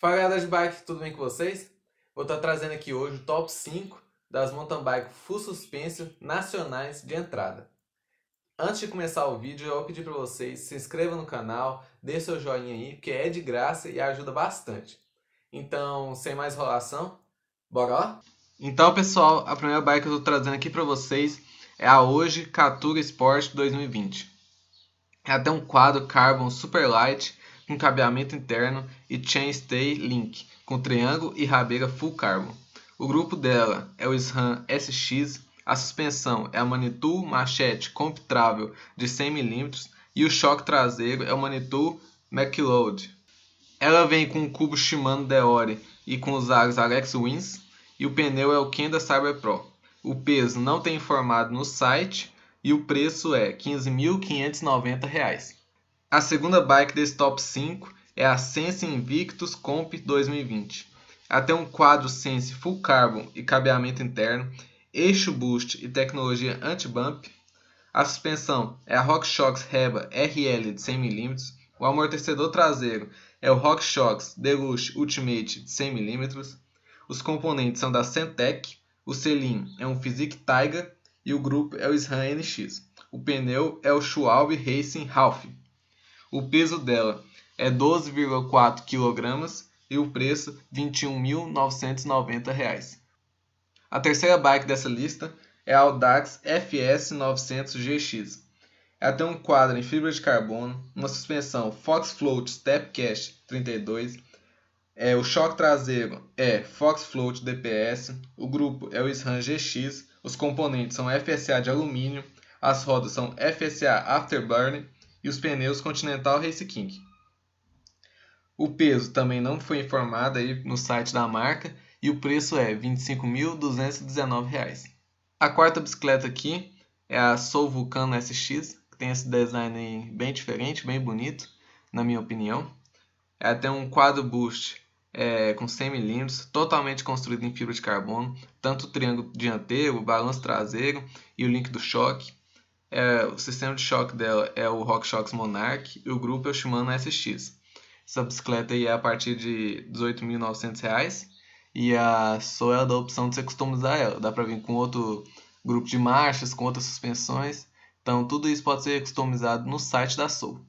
Fala galera de bike, tudo bem com vocês? Vou estar trazendo aqui hoje o top 5 das mountain bike full suspension nacionais de entrada. Antes de começar o vídeo, eu vou pedir para vocês se inscrevam no canal, dê seu joinha aí, que é de graça e ajuda bastante. Então, sem mais enrolação, bora lá? Então pessoal, a primeira bike que eu estou trazendo aqui para vocês é a Hoje Catura Sport 2020. É até um quadro carbon super light com cabeamento interno e chainstay link, com triângulo e rabeira full carbon. O grupo dela é o SRAM SX, a suspensão é a Manitou Machete Comp de 100mm e o choque traseiro é o Manitou McLeod. Ela vem com o cubo Shimano Deore e com os aros Alex Wins e o pneu é o Kenda Cyber Pro. O peso não tem informado no site e o preço é R$ 15.590. A segunda bike desse top 5 é a Sense Invictus Comp 2020. Ela tem um quadro Sense Full Carbon e cabeamento interno, eixo boost e tecnologia anti-bump. A suspensão é a RockShox Reba RL de 100mm. O amortecedor traseiro é o RockShox Deluxe Ultimate de 100mm. Os componentes são da Centec. O selim é um Physique Taiga e o grupo é o SRAM NX. O pneu é o Schwalbe Racing Half. O peso dela é 12,4 kg e o preço R$ 21.990. A terceira bike dessa lista é a Audax FS 900 GX. Ela tem um quadro em fibra de carbono, uma suspensão Fox Float Step Cash 32, é, o choque traseiro é Fox Float DPS, o grupo é o SRAM GX, os componentes são FSA de alumínio, as rodas são FSA Afterburner e os pneus Continental Race King. O peso também não foi informado aí no site da marca e o preço é R$ 25.219. A quarta bicicleta aqui é a Soul Vulcano SX, que tem esse design bem diferente, bem bonito, na minha opinião. Ela tem um quadro boost é, com 100 mm, totalmente construído em fibra de carbono, tanto o triângulo dianteiro, o balanço traseiro e o link do choque é, o sistema de choque dela é o RockShox Monarch e o grupo é o Shimano SX. Essa bicicleta aí é a partir de R$18.900 reais e a só é dá a opção de você customizar ela. Dá para vir com outro grupo de marchas, com outras suspensões. Então tudo isso pode ser customizado no site da Soul.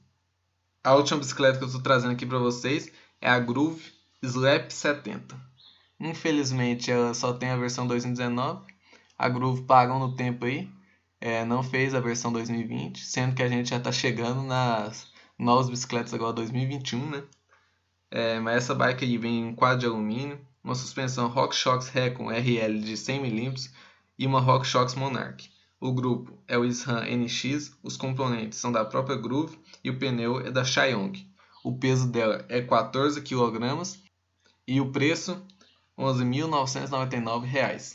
A última bicicleta que eu estou trazendo aqui para vocês é a Groove Slap 70. Infelizmente ela só tem a versão 2019. A Groove pagam no tempo aí, é, não fez a versão 2020, sendo que a gente já está chegando nas novas bicicletas agora 2021, né? É, mas essa bike aí vem em quadro de alumínio, uma suspensão RockShox Recon RL de 100mm e uma RockShox Monarch. O grupo é o SRAM NX, os componentes são da própria Groove e o pneu é da Xiong. O peso dela é 14 kg e o preço R$ 11.999.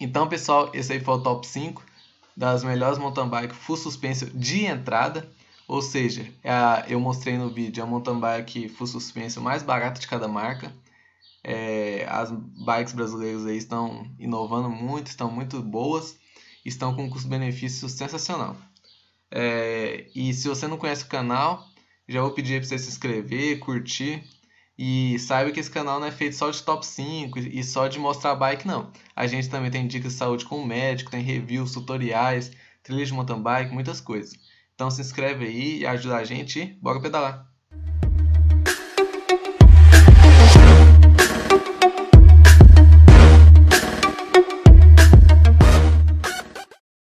Então, pessoal, esse aí foi o top 5 das melhores mountain bike full suspension de entrada. Ou seja, é a, eu mostrei no vídeo a mountain bike full suspension mais barata de cada marca. É, as bikes brasileiras aí estão inovando muito, estão muito boas, estão com um custo-benefício sensacional. É, e se você não conhece o canal, já vou pedir para você se inscrever, curtir e saiba que esse canal não é feito só de top 5 e só de mostrar bike, não. A gente também tem dicas de saúde com o médico, tem reviews, tutoriais, trilhas de mountain bike, muitas coisas. Então se inscreve aí e ajuda a gente e bora pedalar!